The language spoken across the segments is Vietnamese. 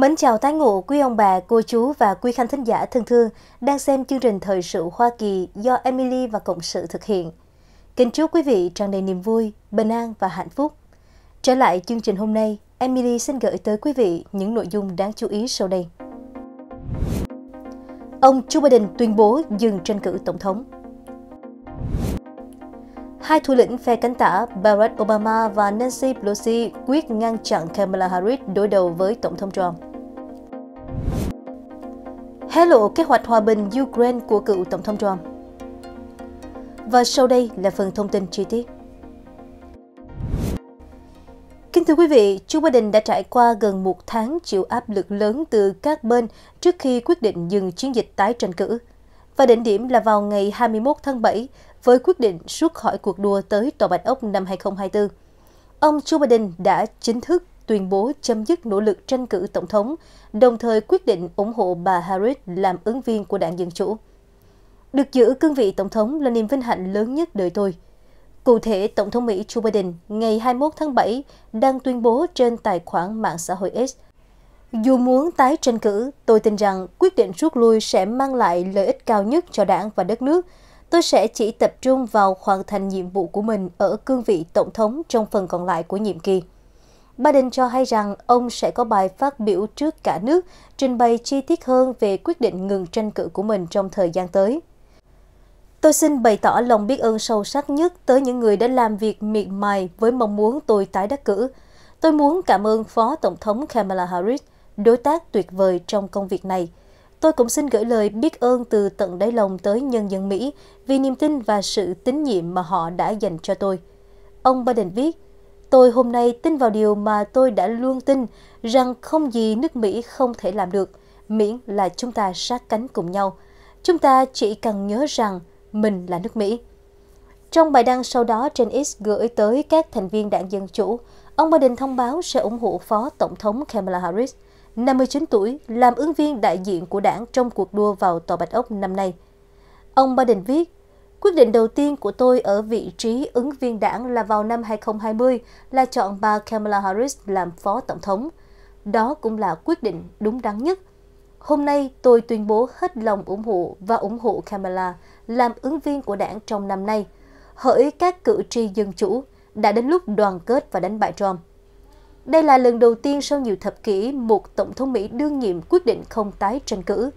Mến chào tái ngộ quý ông bà, cô chú và quý khán thính giả thân thương đang xem chương trình Thời sự Hoa Kỳ do Emily và Cộng sự thực hiện. Kính chúc quý vị tràn đầy niềm vui, bình an và hạnh phúc. Trở lại chương trình hôm nay, Emily xin gửi tới quý vị những nội dung đáng chú ý sau đây. Ông Joe Biden tuyên bố dừng tranh cử tổng thống. Hai thủ lĩnh phe cánh tả Barack Obama và Nancy Pelosi quyết ngăn chặn Kamala Harris đối đầu với Tổng thống Trump hé lộ kế hoạch hòa bình Ukraine của cựu Tổng thống Trump. Và sau đây là phần thông tin chi tiết. Kính thưa quý vị, Joe Biden đã trải qua gần một tháng chịu áp lực lớn từ các bên trước khi quyết định dừng chiến dịch tái tranh cử. Và đỉnh điểm là vào ngày 21 tháng 7 với quyết định rút khỏi cuộc đua tới Tòa Bạch Ốc năm 2024. Ông Joe Biden đã chính thức tuyên bố chấm dứt nỗ lực tranh cử tổng thống, đồng thời quyết định ủng hộ bà Harris làm ứng viên của đảng Dân Chủ. Được giữ cương vị tổng thống là niềm vinh hạnh lớn nhất đời tôi. Cụ thể, Tổng thống Mỹ Joe Biden ngày 21 tháng 7 đang tuyên bố trên tài khoản mạng xã hội X. Dù muốn tái tranh cử, tôi tin rằng quyết định rút lui sẽ mang lại lợi ích cao nhất cho đảng và đất nước. Tôi sẽ chỉ tập trung vào hoàn thành nhiệm vụ của mình ở cương vị Tổng thống trong phần còn lại của nhiệm kỳ. Biden cho hay rằng ông sẽ có bài phát biểu trước cả nước, trình bày chi tiết hơn về quyết định ngừng tranh cử của mình trong thời gian tới. Tôi xin bày tỏ lòng biết ơn sâu sắc nhất tới những người đã làm việc miệt mài với mong muốn tôi tái đắc cử. Tôi muốn cảm ơn Phó Tổng thống Kamala Harris, đối tác tuyệt vời trong công việc này. Tôi cũng xin gửi lời biết ơn từ tận đáy lòng tới nhân dân Mỹ vì niềm tin và sự tín nhiệm mà họ đã dành cho tôi. Ông Biden viết, Tôi hôm nay tin vào điều mà tôi đã luôn tin rằng không gì nước Mỹ không thể làm được, miễn là chúng ta sát cánh cùng nhau. Chúng ta chỉ cần nhớ rằng mình là nước Mỹ. Trong bài đăng sau đó trên X gửi tới các thành viên đảng Dân Chủ, ông Biden thông báo sẽ ủng hộ Phó Tổng thống Kamala Harris, 59 tuổi, làm ứng viên đại diện của đảng trong cuộc đua vào Tòa Bạch Ốc năm nay. Ông Biden viết, Quyết định đầu tiên của tôi ở vị trí ứng viên đảng là vào năm 2020 là chọn bà Kamala Harris làm phó tổng thống. Đó cũng là quyết định đúng đắn nhất. Hôm nay tôi tuyên bố hết lòng ủng hộ và ủng hộ Kamala làm ứng viên của đảng trong năm nay. Hỡi các cử tri dân chủ, đã đến lúc đoàn kết và đánh bại Trump. Đây là lần đầu tiên sau nhiều thập kỷ một Tổng thống Mỹ đương nhiệm quyết định không tái tranh cử.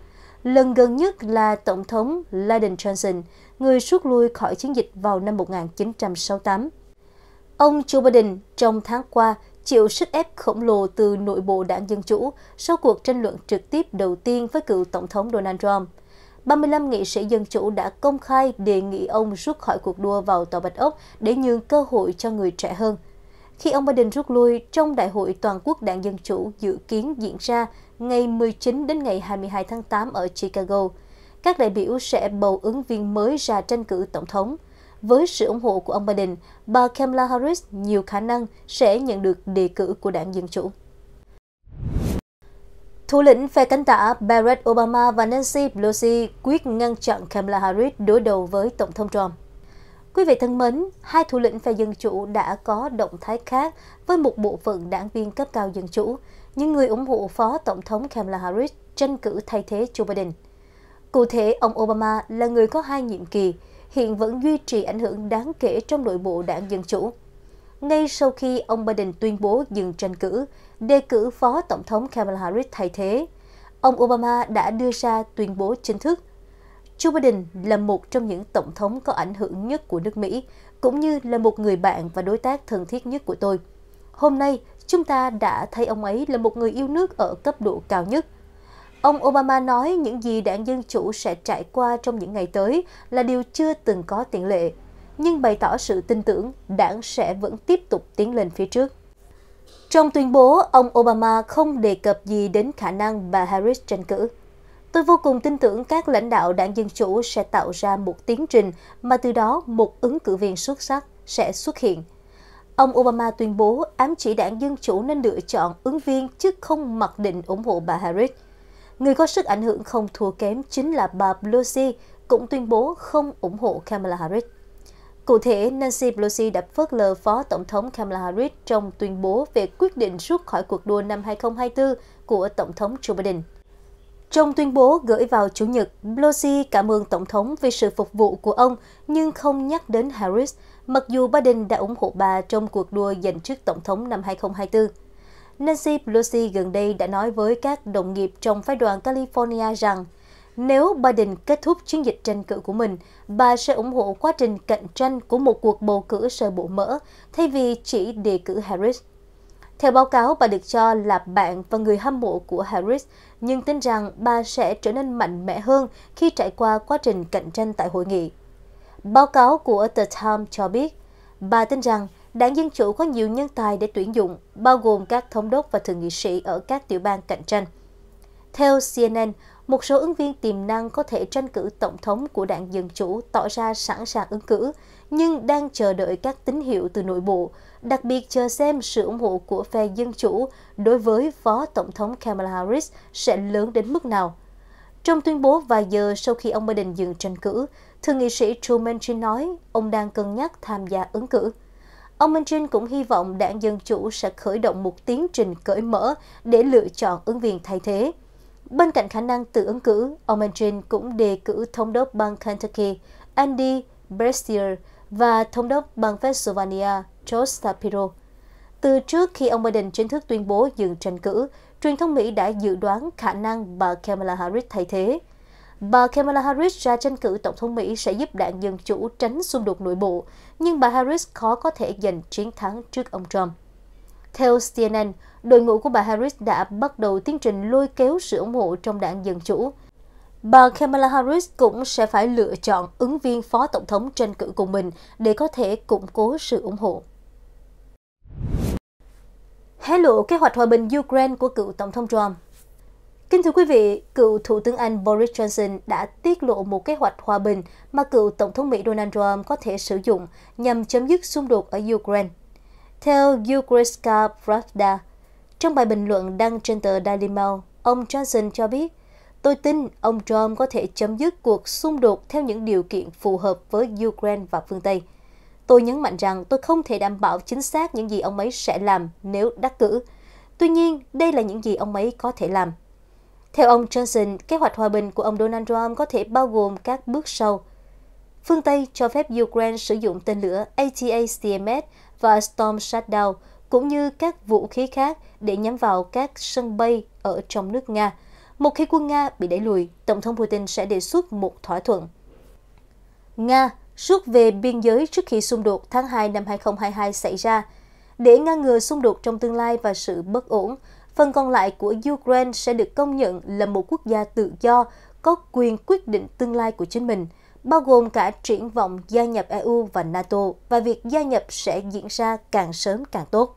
Lần gần nhất là Tổng thống Lyndon Johnson, người rút lui khỏi chiến dịch vào năm 1968. Ông Joe Biden trong tháng qua chịu sức ép khổng lồ từ nội bộ đảng Dân Chủ sau cuộc tranh luận trực tiếp đầu tiên với cựu Tổng thống Donald Trump. 35 nghị sĩ Dân Chủ đã công khai đề nghị ông rút khỏi cuộc đua vào Tòa Bạch Ốc để nhường cơ hội cho người trẻ hơn. Khi ông Biden rút lui trong Đại hội Toàn quốc Đảng Dân Chủ dự kiến diễn ra ngày 19 đến ngày 22 tháng 8 ở Chicago. Các đại biểu sẽ bầu ứng viên mới ra tranh cử tổng thống. Với sự ủng hộ của ông Biden, bà Kamala Harris nhiều khả năng sẽ nhận được đề cử của đảng Dân Chủ. Thủ lĩnh phe cánh tả Barack Obama và Nancy Pelosi quyết ngăn chặn Kamala Harris đối đầu với Tổng thống Trump. Quý vị thân mến, hai thủ lĩnh phe Dân Chủ đã có động thái khác với một bộ phận đảng viên cấp cao Dân Chủ, những người ủng hộ Phó Tổng thống Kamala Harris tranh cử thay thế Joe Biden. Cụ thể, ông Obama là người có hai nhiệm kỳ, hiện vẫn duy trì ảnh hưởng đáng kể trong nội bộ đảng Dân Chủ. Ngay sau khi ông Biden tuyên bố dừng tranh cử, đề cử Phó Tổng thống Kamala Harris thay thế, ông Obama đã đưa ra tuyên bố chính thức – Joe Biden là một trong những tổng thống có ảnh hưởng nhất của nước Mỹ, cũng như là một người bạn và đối tác thân thiết nhất của tôi. Hôm nay, chúng ta đã thấy ông ấy là một người yêu nước ở cấp độ cao nhất. Ông Obama nói những gì đảng Dân Chủ sẽ trải qua trong những ngày tới là điều chưa từng có tiền lệ, nhưng bày tỏ sự tin tưởng đảng sẽ vẫn tiếp tục tiến lên phía trước. Trong tuyên bố, ông Obama không đề cập gì đến khả năng bà Harris tranh cử. Tôi vô cùng tin tưởng các lãnh đạo đảng Dân Chủ sẽ tạo ra một tiến trình mà từ đó một ứng cử viên xuất sắc sẽ xuất hiện. Ông Obama tuyên bố ám chỉ đảng Dân Chủ nên lựa chọn ứng viên chứ không mặc định ủng hộ bà Harris. Người có sức ảnh hưởng không thua kém chính là bà Pelosi, cũng tuyên bố không ủng hộ Kamala Harris. Cụ thể, Nancy Pelosi đã phớt lờ Phó Tổng thống Kamala Harris trong tuyên bố về quyết định rút khỏi cuộc đua năm 2024 của Tổng thống Joe Biden. Trong tuyên bố gửi vào Chủ nhật, Pelosi cảm ơn Tổng thống vì sự phục vụ của ông nhưng không nhắc đến Harris, mặc dù Biden đã ủng hộ bà trong cuộc đua giành chức Tổng thống năm 2024. Nancy Pelosi gần đây đã nói với các đồng nghiệp trong phái đoàn California rằng nếu Biden kết thúc chiến dịch tranh cử của mình, bà sẽ ủng hộ quá trình cạnh tranh của một cuộc bầu cử sơ bộ mở thay vì chỉ đề cử Harris. Theo báo cáo, bà được cho là bạn và người hâm mộ của Harris, nhưng tin rằng bà sẽ trở nên mạnh mẽ hơn khi trải qua quá trình cạnh tranh tại hội nghị. Báo cáo của The Times cho biết, bà tin rằng đảng Dân Chủ có nhiều nhân tài để tuyển dụng, bao gồm các thống đốc và thượng nghị sĩ ở các tiểu bang cạnh tranh. Theo CNN, một số ứng viên tiềm năng có thể tranh cử tổng thống của đảng Dân Chủ tỏ ra sẵn sàng ứng cử, nhưng đang chờ đợi các tín hiệu từ nội bộ, đặc biệt chờ xem sự ủng hộ của phe Dân Chủ đối với Phó Tổng thống Kamala Harris sẽ lớn đến mức nào. Trong tuyên bố vài giờ sau khi ông Biden dừng tranh cử, Thượng nghị sĩ Truman Manchin nói ông đang cân nhắc tham gia ứng cử. Ông Manchin cũng hy vọng đảng Dân Chủ sẽ khởi động một tiến trình cởi mở để lựa chọn ứng viên thay thế. Bên cạnh khả năng tự ứng cử, ông Manchin cũng đề cử thống đốc bang Kentucky Andy Brashear và thống đốc bang Pennsylvania George Shapiro. Từ trước khi ông Biden chính thức tuyên bố dừng tranh cử, truyền thông Mỹ đã dự đoán khả năng bà Kamala Harris thay thế. Bà Kamala Harris ra tranh cử Tổng thống Mỹ sẽ giúp đảng Dân Chủ tránh xung đột nội bộ, nhưng bà Harris khó có thể giành chiến thắng trước ông Trump. Theo CNN, đội ngũ của bà Harris đã bắt đầu tiến trình lôi kéo sự ủng hộ trong đảng Dân Chủ. Bà Kamala Harris cũng sẽ phải lựa chọn ứng viên phó tổng thống tranh cử cùng mình để có thể củng cố sự ủng hộ hé lộ kế hoạch hòa bình Ukraine của cựu Tổng thống Trump. Kính thưa quý vị, cựu Thủ tướng Anh Boris Johnson đã tiết lộ một kế hoạch hòa bình mà cựu Tổng thống Mỹ Donald Trump có thể sử dụng nhằm chấm dứt xung đột ở Ukraine. Theo Ukrainska Pravda, trong bài bình luận đăng trên tờ Daily Mail, ông Johnson cho biết, Tôi tin ông Trump có thể chấm dứt cuộc xung đột theo những điều kiện phù hợp với Ukraine và phương Tây. Tôi nhấn mạnh rằng tôi không thể đảm bảo chính xác những gì ông ấy sẽ làm nếu đắc cử. Tuy nhiên, đây là những gì ông ấy có thể làm. Theo ông Johnson, kế hoạch hòa bình của ông Donald Trump có thể bao gồm các bước sau. Phương Tây cho phép Ukraine sử dụng tên lửa ATACMS và Storm Shadow, cũng như các vũ khí khác để nhắm vào các sân bay ở trong nước Nga. Một khi quân Nga bị đẩy lùi, Tổng thống Putin sẽ đề xuất một thỏa thuận. Nga suốt về biên giới trước khi xung đột tháng 2 năm 2022 xảy ra, để ngăn ngừa xung đột trong tương lai và sự bất ổn, phần còn lại của Ukraine sẽ được công nhận là một quốc gia tự do có quyền quyết định tương lai của chính mình, bao gồm cả triển vọng gia nhập EU và NATO và việc gia nhập sẽ diễn ra càng sớm càng tốt.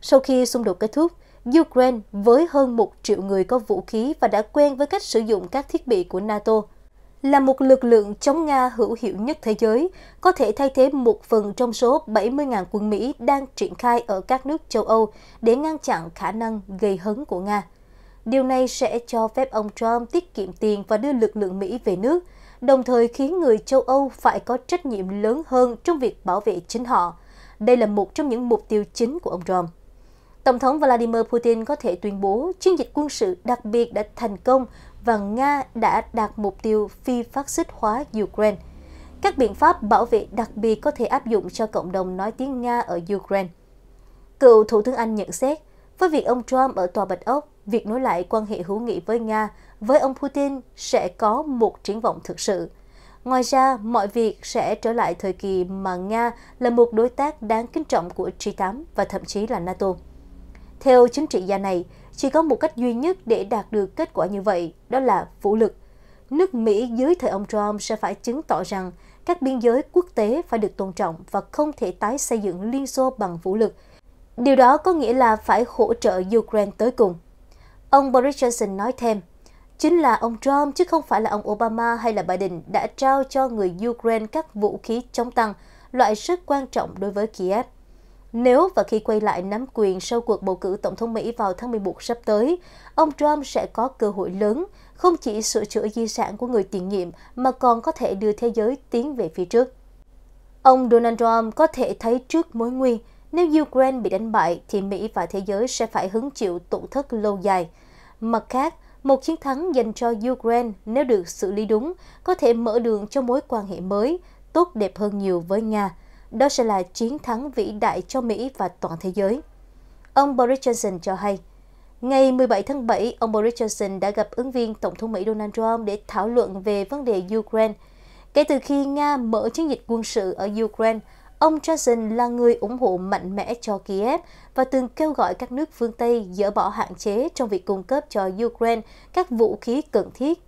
Sau khi xung đột kết thúc, Ukraine với hơn 1 triệu người có vũ khí và đã quen với cách sử dụng các thiết bị của NATO – là một lực lượng chống Nga hữu hiệu nhất thế giới, có thể thay thế một phần trong số 70.000 quân Mỹ đang triển khai ở các nước châu Âu để ngăn chặn khả năng gây hấn của Nga. Điều này sẽ cho phép ông Trump tiết kiệm tiền và đưa lực lượng Mỹ về nước, đồng thời khiến người châu Âu phải có trách nhiệm lớn hơn trong việc bảo vệ chính họ. Đây là một trong những mục tiêu chính của ông Trump. Tổng thống Vladimir Putin có thể tuyên bố chiến dịch quân sự đặc biệt đã thành công và Nga đã đạt mục tiêu phi phát xít hóa Ukraine. Các biện pháp bảo vệ đặc biệt có thể áp dụng cho cộng đồng nói tiếng Nga ở Ukraine. Cựu Thủ tướng Anh nhận xét, với việc ông Trump ở Tòa Bạch Ốc, việc nối lại quan hệ hữu nghị với Nga với ông Putin sẽ có một triển vọng thực sự. Ngoài ra, mọi việc sẽ trở lại thời kỳ mà Nga là một đối tác đáng kính trọng của G8 và thậm chí là NATO. Theo chính trị gia này, chỉ có một cách duy nhất để đạt được kết quả như vậy, đó là vũ lực. Nước Mỹ dưới thời ông Trump sẽ phải chứng tỏ rằng các biên giới quốc tế phải được tôn trọng và không thể tái xây dựng Liên Xô bằng vũ lực. Điều đó có nghĩa là phải hỗ trợ Ukraine tới cùng. Ông Boris Johnson nói thêm, chính là ông Trump chứ không phải là ông Obama hay là Biden đã trao cho người Ukraine các vũ khí chống tăng, loại rất quan trọng đối với Kiev. Nếu và khi quay lại nắm quyền sau cuộc bầu cử Tổng thống Mỹ vào tháng 11 sắp tới, ông Trump sẽ có cơ hội lớn không chỉ sửa chữa di sản của người tiền nhiệm mà còn có thể đưa thế giới tiến về phía trước. Ông Donald Trump có thể thấy trước mối nguy, nếu Ukraine bị đánh bại thì Mỹ và thế giới sẽ phải hứng chịu tổn thất lâu dài. Mặt khác, một chiến thắng dành cho Ukraine nếu được xử lý đúng có thể mở đường cho mối quan hệ mới, tốt đẹp hơn nhiều với Nga. Đó sẽ là chiến thắng vĩ đại cho Mỹ và toàn thế giới. Ông Boris Johnson cho hay, Ngày 17 tháng 7, ông Boris Johnson đã gặp ứng viên Tổng thống Mỹ Donald Trump để thảo luận về vấn đề Ukraine. Kể từ khi Nga mở chiến dịch quân sự ở Ukraine, ông Johnson là người ủng hộ mạnh mẽ cho Kiev và từng kêu gọi các nước phương Tây dỡ bỏ hạn chế trong việc cung cấp cho Ukraine các vũ khí cần thiết